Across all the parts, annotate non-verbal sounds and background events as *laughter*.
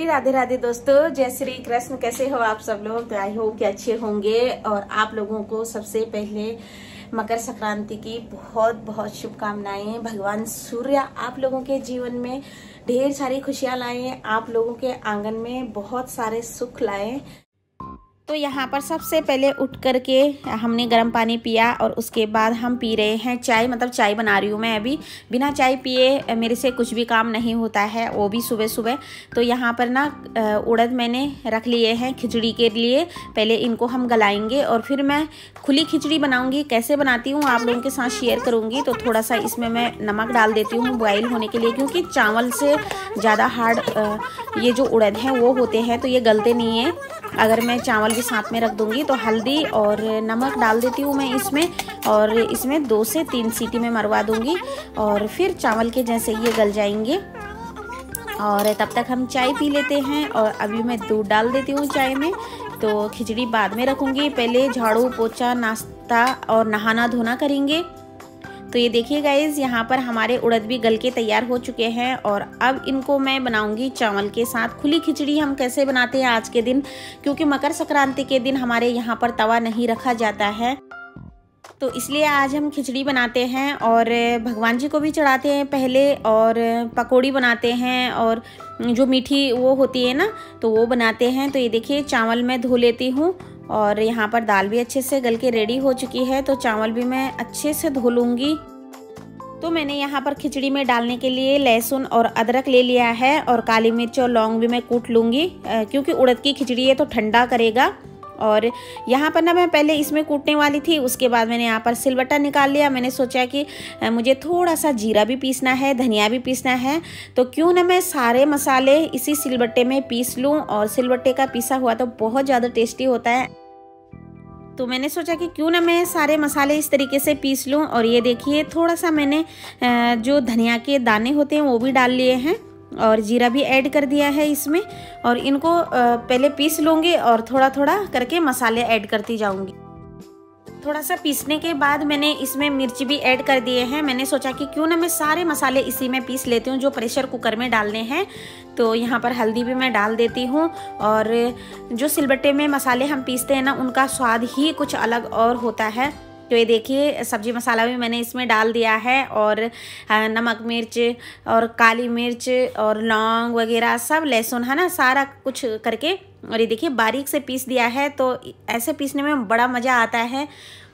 श्री राधे राधे दोस्तों जय श्री कृष्ण कैसे हो आप सब लोग आई होप कि अच्छे होंगे और आप लोगों को सबसे पहले मकर संक्रांति की बहुत बहुत शुभकामनाएं भगवान सूर्य आप लोगों के जीवन में ढेर सारी खुशियां लाएं आप लोगों के आंगन में बहुत सारे सुख लाएं तो यहाँ पर सबसे पहले उठ कर के हमने गर्म पानी पिया और उसके बाद हम पी रहे हैं चाय मतलब चाय बना रही हूँ मैं अभी बिना चाय पिए मेरे से कुछ भी काम नहीं होता है वो भी सुबह सुबह तो यहाँ पर ना उड़द मैंने रख लिए हैं खिचड़ी के लिए पहले इनको हम गलाएंगे और फिर मैं खुली खिचड़ी बनाऊँगी कैसे बनाती हूँ आप लोगों के साथ शेयर करूँगी तो थोड़ा सा इसमें मैं नमक डाल देती हूँ बॉयल होने के लिए क्योंकि चावल से ज़्यादा हार्ड ये जो उड़द हैं वो होते हैं तो ये गलते नहीं हैं अगर मैं चावल भी साथ में रख दूंगी तो हल्दी और नमक डाल देती हूँ मैं इसमें और इसमें दो से तीन सीटी में मरवा दूंगी और फिर चावल के जैसे ये गल जाएंगे और तब तक हम चाय पी लेते हैं और अभी मैं दूध डाल देती हूँ चाय में तो खिचड़ी बाद में रखूँगी पहले झाड़ू पोछा नाश्ता और नहाना धोना करेंगे तो ये देखिए गाइज यहाँ पर हमारे उड़द भी गल के तैयार हो चुके हैं और अब इनको मैं बनाऊंगी चावल के साथ खुली खिचड़ी हम कैसे बनाते हैं आज के दिन क्योंकि मकर संक्रांति के दिन हमारे यहाँ पर तवा नहीं रखा जाता है तो इसलिए आज हम खिचड़ी बनाते हैं और भगवान जी को भी चढ़ाते हैं पहले और पकौड़ी बनाते हैं और जो मीठी वो होती है ना तो वो बनाते हैं तो ये देखिए चावल मैं धो लेती हूँ और यहाँ पर दाल भी अच्छे से गल के रेडी हो चुकी है तो चावल भी मैं अच्छे से धो लूँगी तो मैंने यहाँ पर खिचड़ी में डालने के लिए लहसुन और अदरक ले लिया है और काली मिर्च और लौंग भी मैं कूट लूँगी क्योंकि उड़द की खिचड़ी है तो ठंडा करेगा और यहाँ पर ना मैं पहले इसमें कूटने वाली थी उसके बाद मैंने यहाँ पर सिलबट्टा निकाल लिया मैंने सोचा कि मुझे थोड़ा सा जीरा भी पीसना है धनिया भी पीसना है तो क्यों ना मैं सारे मसाले इसी सिलबट्टे में पीस लूँ और सिलबट्टे का पीसा हुआ तो बहुत ज़्यादा टेस्टी होता है तो मैंने सोचा कि क्यों ना मैं सारे मसाले इस तरीके से पीस लूँ और ये देखिए थोड़ा सा मैंने जो धनिया के दाने होते हैं वो भी डाल लिए हैं और जीरा भी ऐड कर दिया है इसमें और इनको पहले पीस लूँगी और थोड़ा थोड़ा करके मसाले ऐड करती जाऊँगी थोड़ा सा पीसने के बाद मैंने इसमें मिर्ची भी ऐड कर दिए हैं मैंने सोचा कि क्यों ना मैं सारे मसाले इसी में पीस लेती हूँ जो प्रेशर कुकर में डालने हैं तो यहाँ पर हल्दी भी मैं डाल देती हूँ और जो सिलबट्टे में मसाले हम पीसते हैं ना उनका स्वाद ही कुछ अलग और होता है तो ये देखिए सब्जी मसाला भी मैंने इसमें डाल दिया है और नमक मिर्च और काली मिर्च और लौंग वगैरह सब लहसुन है ना सारा कुछ करके और ये देखिए बारीक से पीस दिया है तो ऐसे पीसने में बड़ा मज़ा आता है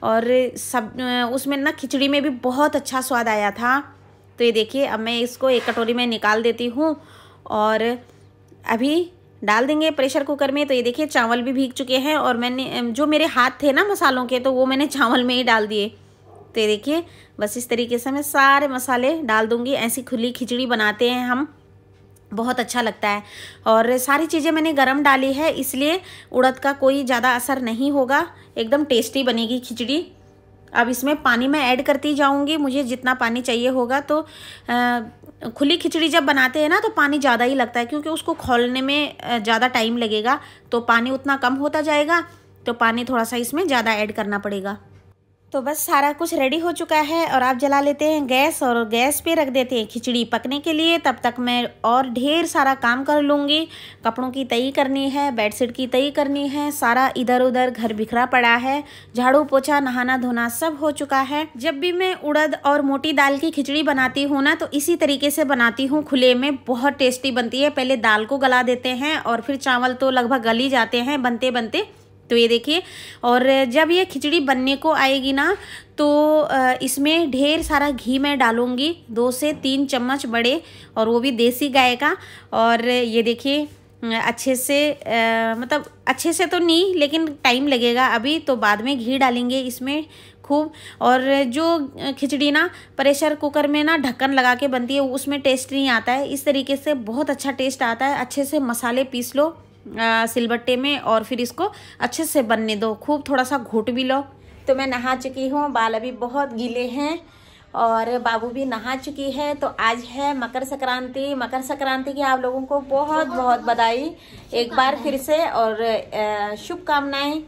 और सब उसमें ना खिचड़ी में भी बहुत अच्छा स्वाद आया था तो ये देखिए अब मैं इसको एक कटोरी में निकाल देती हूँ और अभी डाल देंगे प्रेशर कुकर में तो ये देखिए चावल भी भीग चुके हैं और मैंने जो मेरे हाथ थे ना मसालों के तो वो मैंने *laughs* चावल में ही डाल दिए तो ये देखिए बस इस तरीके से मैं सारे मसाले डाल दूँगी ऐसी खुली खिचड़ी बनाते हैं हम बहुत अच्छा लगता है और सारी चीज़ें मैंने गरम डाली है इसलिए उड़द का कोई ज़्यादा असर नहीं होगा एकदम टेस्टी बनेगी खिचड़ी अब इसमें पानी मैं ऐड करती जाऊंगी मुझे जितना पानी चाहिए होगा तो आ, खुली खिचड़ी जब बनाते हैं ना तो पानी ज़्यादा ही लगता है क्योंकि उसको खोलने में ज़्यादा टाइम लगेगा तो पानी उतना कम होता जाएगा तो पानी थोड़ा सा इसमें ज़्यादा ऐड करना पड़ेगा तो बस सारा कुछ रेडी हो चुका है और आप जला लेते हैं गैस और गैस पे रख देते हैं खिचड़ी पकने के लिए तब तक मैं और ढेर सारा काम कर लूँगी कपड़ों की तई करनी है बेडशीट की तय करनी है सारा इधर उधर घर बिखरा पड़ा है झाड़ू पोछा नहाना धोना सब हो चुका है जब भी मैं उड़द और मोटी दाल की खिचड़ी बनाती हूँ ना तो इसी तरीके से बनाती हूँ खुले में बहुत टेस्टी बनती है पहले दाल को गला देते हैं और फिर चावल तो लगभग गल ही जाते हैं बनते बनते तो ये देखिए और जब ये खिचड़ी बनने को आएगी ना तो इसमें ढेर सारा घी मैं डालूँगी दो से तीन चम्मच बड़े और वो भी देसी गाय का और ये देखिए अच्छे से आ, मतलब अच्छे से तो नहीं लेकिन टाइम लगेगा अभी तो बाद में घी डालेंगे इसमें खूब और जो खिचड़ी ना प्रेशर कुकर में ना ढक्कन लगा के बनती है उसमें टेस्ट नहीं आता है इस तरीके से बहुत अच्छा टेस्ट आता है अच्छे से मसाले पीस लो सिलबट्टे में और फिर इसको अच्छे से बनने दो खूब थोड़ा सा घुट भी लो तो मैं नहा चुकी हूँ बाल अभी बहुत गीले हैं और बाबू भी नहा चुकी है तो आज है मकर संक्रांति मकर संक्रांति की आप लोगों को बहुत बहुत बधाई एक बार फिर से और शुभकामनाएं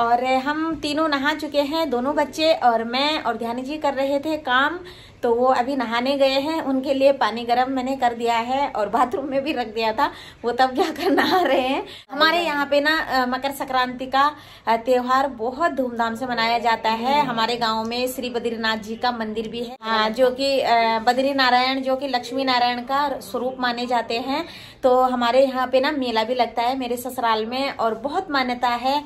और हम तीनों नहा चुके हैं दोनों बच्चे और मैं और ध्यान जी कर रहे थे काम तो वो अभी नहाने गए हैं उनके लिए पानी गर्म मैंने कर दिया है और बाथरूम में भी रख दिया था वो तब जाकर *laughs* नहा रहे हैं हमारे यहाँ पे ना मकर संक्रांति का त्योहार बहुत धूमधाम से मनाया जाता है हमारे गाँव में श्री बद्रीनाथ जी का मंदिर भी है हाँ, जो की बद्री नारायण जो की लक्ष्मी नारायण का स्वरूप माने जाते हैं तो हमारे यहाँ पे ना मेला भी लगता है मेरे ससुराल में और बहुत मान्यता है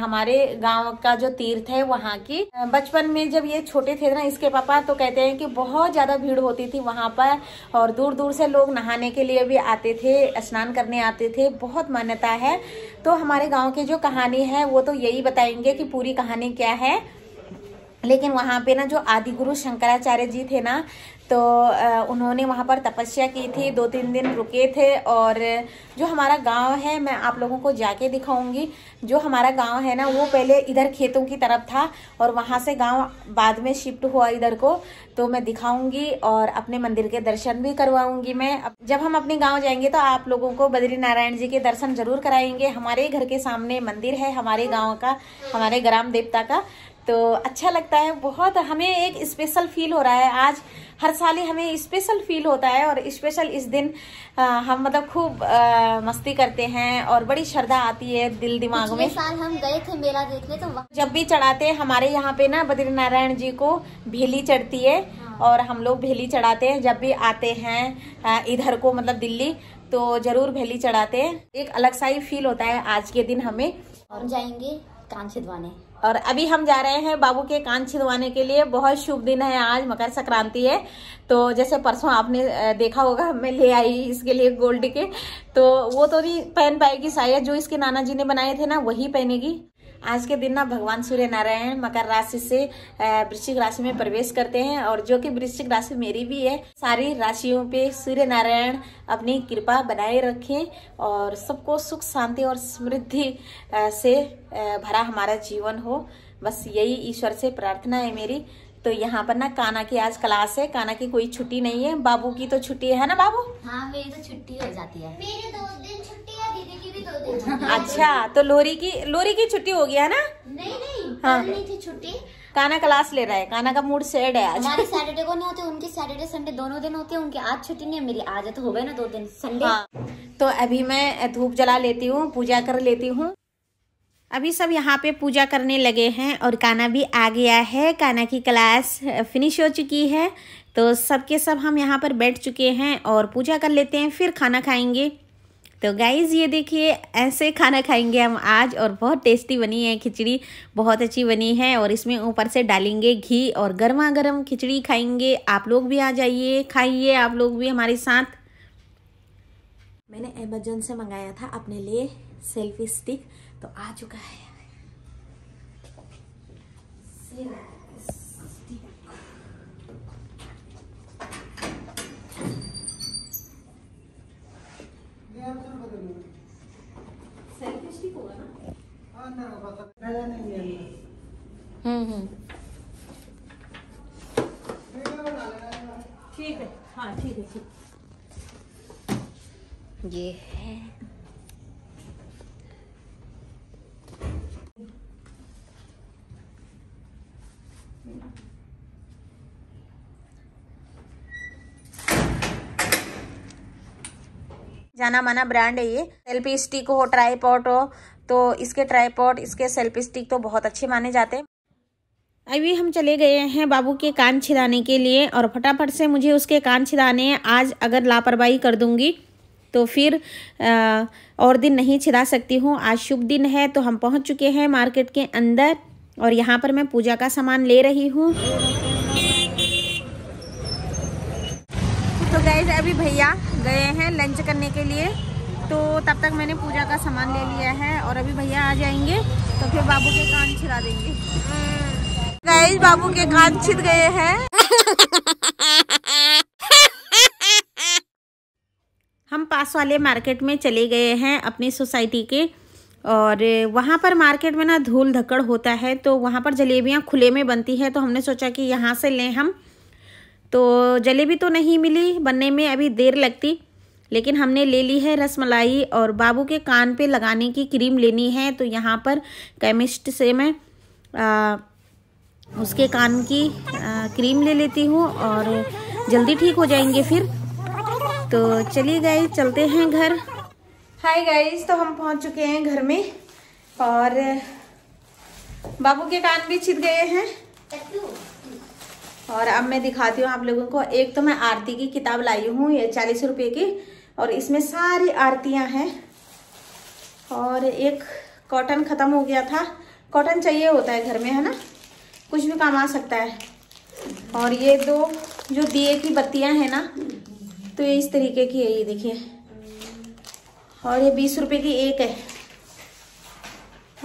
हमारे गाँव का जो तीर्थ है वहाँ की बचपन में जब ये छोटे थे ना इसके पापा तो कहते हैं कि क्योंकि बहुत ज़्यादा भीड़ होती थी वहाँ पर और दूर दूर से लोग नहाने के लिए भी आते थे स्नान करने आते थे बहुत मान्यता है तो हमारे गाँव की जो कहानी है वो तो यही बताएंगे कि पूरी कहानी क्या है लेकिन वहाँ पे ना जो आदि गुरु शंकराचार्य जी थे ना तो उन्होंने वहाँ पर तपस्या की थी दो तीन दिन रुके थे और जो हमारा गांव है मैं आप लोगों को जाके दिखाऊंगी जो हमारा गांव है ना वो पहले इधर खेतों की तरफ था और वहाँ से गांव बाद में शिफ्ट हुआ इधर को तो मैं दिखाऊंगी और अपने मंदिर के दर्शन भी करवाऊंगी मैं जब हम अपने गाँव जाएंगे तो आप लोगों को बद्री नारायण जी के दर्शन जरूर कराएंगे हमारे घर के सामने मंदिर है हमारे गाँव का हमारे ग्राम देवता का तो अच्छा लगता है बहुत हमें एक स्पेशल फील हो रहा है आज हर साल ही हमें स्पेशल फील होता है और स्पेशल इस दिन आ, हम मतलब खूब मस्ती करते हैं और बड़ी श्रद्धा आती है दिल दिमाग में साल हम गए थे मेला देखने तो जब भी चढ़ाते हैं हमारे यहाँ पे ना बद्रीनारायण जी को भेली चढ़ती है हाँ। और हम लोग भेली चढ़ाते हैं जब भी आते हैं इधर को मतलब दिल्ली तो जरूर भेली चढ़ाते हैं एक अलग सा ही फील होता है आज के दिन हमें और जाएंगे कांचीद्वाने और अभी हम जा रहे हैं बाबू के कान छिदवाने के लिए बहुत शुभ दिन है आज मकर संक्रांति है तो जैसे परसों आपने देखा होगा मैं ले आई इसके लिए गोल्ड के तो वो तो नहीं पहन पाएगी शायद जो इसके नाना जी ने बनाए थे ना वही पहनेगी आज के दिन ना भगवान सूर्य नारायण मकर राशि से वृश्चिक राशि में प्रवेश करते हैं और जो कि वृश्चिक राशि मेरी भी है सारी राशियों पे सूर्य नारायण अपनी कृपा बनाए रखें और सबको सुख शांति और समृद्धि से भरा हमारा जीवन हो बस यही ईश्वर से प्रार्थना है मेरी तो यहाँ पर ना काना की आज क्लास है काना की कोई छुट्टी नहीं है बाबू की तो छुट्टी है ना बाबू हाँ मेरी तो छुट्टी हो जाती है मेरे दो दिन अच्छा तो लोरी की लोरी की छुट्टी हो गया ना नहीं नहीं हाँ नहीं थी छुट्टी काना क्लास ले रहा है काना का मूड सेड है आज हमारे सैटरडे को नहीं होते उनके सैटरडे संडे दोनों दिन होते हैं उनके आज छुट्टी नहीं मिली आज तो हो गए ना दो दिन संडे हाँ। तो अभी मैं धूप जला लेती हूँ पूजा कर लेती हूँ अभी सब यहाँ पे पूजा करने लगे हैं और काना भी आ गया है काना की क्लास फिनिश हो चुकी है तो सबके सब हम यहाँ पर बैठ चुके हैं और पूजा कर लेते हैं फिर खाना खाएंगे तो गाइज़ ये देखिए ऐसे खाना खाएंगे हम आज और बहुत टेस्टी बनी है खिचड़ी बहुत अच्छी बनी है और इसमें ऊपर से डालेंगे घी और गर्मा गर्म खिचड़ी खाएंगे आप लोग भी आ जाइए खाइए आप लोग भी हमारे साथ मैंने अमेजोन से मंगाया था अपने लिए सेल्फी स्टिक तो आ चुका है ठीक है हाँ ठीक है ठीक ये है जाना माना ब्रांड है ये एल पी स्टिक हो ट्राईपॉट हो तो इसके ट्राईपॉट इसके सेल्फ स्टिक तो बहुत अच्छे माने जाते हैं अभी हम चले गए हैं बाबू के कान छिदाने के लिए और फटाफट से मुझे उसके कान छिदाने आज अगर लापरवाही कर दूंगी तो फिर आ, और दिन नहीं छिदा सकती हूँ आज शुभ दिन है तो हम पहुँच चुके हैं मार्केट के अंदर और यहाँ पर मैं पूजा का सामान ले रही हूँ तो गए अभी भैया गए हैं लंच करने के लिए तो तब तक मैंने पूजा का सामान ले लिया है और अभी भैया आ जाएंगे तो फिर बाबू के कान छिड़ा देंगे गैस बाबू के कान छिद गए हैं हम पास वाले मार्केट में चले गए हैं अपनी सोसाइटी के और वहाँ पर मार्केट में ना धूल धक्कड़ होता है तो वहाँ पर जलेबियाँ खुले में बनती है तो हमने सोचा कि यहाँ से लें हम तो जलेबी तो नहीं मिली बनने में अभी देर लगती लेकिन हमने ले ली है रसमलाई और बाबू के कान पे लगाने की क्रीम लेनी है तो यहाँ पर केमिस्ट से मैं आ, उसके कान की आ, क्रीम ले लेती हूँ और जल्दी ठीक हो जाएंगे फिर तो चलिए गए चलते हैं घर हाय गाइस तो हम पहुँच चुके हैं घर में और बाबू के कान भी छिद गए हैं और अब मैं दिखाती हूँ आप लोगों को एक तो मैं आरती की किताब लाई हूँ ये चालीस रुपये की और इसमें सारी आरतियाँ हैं और एक कॉटन ख़त्म हो गया था कॉटन चाहिए होता है घर में है ना कुछ भी काम आ सकता है और ये दो जो दिए की बत्तियाँ हैं ना तो ये इस तरीके की है ये देखिए और ये बीस रुपये की एक है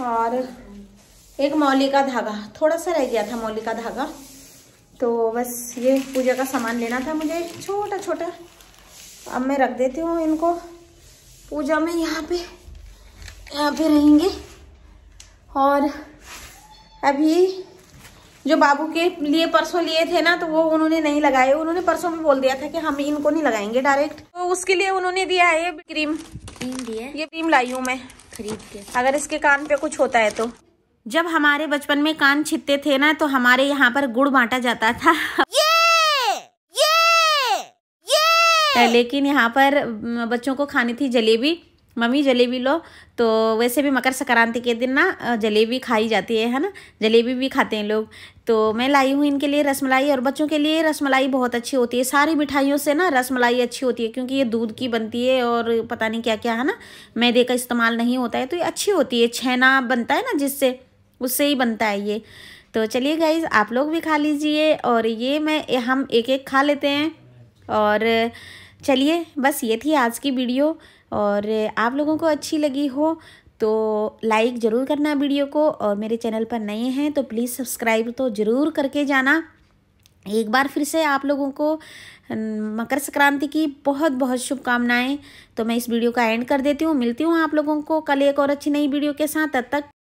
और एक मौली का धागा थोड़ा सा रह गया था मौली का धागा तो बस ये पूजा का सामान लेना था मुझे छोटा छोटा अब मैं रख देती हूँ इनको पूजा में यहाँ पे यहाँ पे रहेंगे और अभी जो बाबू के लिए परसों लिए थे ना तो वो उन्होंने नहीं लगाए उन्होंने परसों में बोल दिया था कि हम इनको नहीं लगाएंगे डायरेक्ट तो उसके लिए उन्होंने दिया है ये क्रीम क्रीम दिया ये क्रीम लाई हूँ मैं खरीद के अगर इसके कान पे कुछ होता है तो जब हमारे बचपन में कान छिपते थे ना तो हमारे यहाँ पर गुड़ बांटा जाता था ये ये ये लेकिन यहाँ पर बच्चों को खानी थी जलेबी मम्मी जलेबी लो तो वैसे भी मकर संक्रांति के दिन ना जलेबी खाई जाती है है ना जलेबी भी खाते हैं लोग तो मैं लाई हूँ इनके लिए रसमलाई और बच्चों के लिए रसमलाई बहुत अच्छी होती है सारी मिठाइयों से ना रसमलाई अच्छी होती है क्योंकि ये दूध की बनती है और पता नहीं क्या क्या है ना मैदे का इस्तेमाल नहीं होता है तो ये अच्छी होती है छेना बनता है ना जिससे उससे ही बनता है ये तो चलिए गाइज आप लोग भी खा लीजिए और ये मैं हम एक एक खा लेते हैं और चलिए बस ये थी आज की वीडियो और आप लोगों को अच्छी लगी हो तो लाइक ज़रूर करना वीडियो को और मेरे चैनल पर नए हैं तो प्लीज़ सब्सक्राइब तो ज़रूर करके जाना एक बार फिर से आप लोगों को मकर संक्रांति की बहुत बहुत शुभकामनाएं तो मैं इस वीडियो का एंड कर देती हूँ मिलती हूँ आप लोगों को कल एक और अच्छी नई वीडियो के साथ तब तक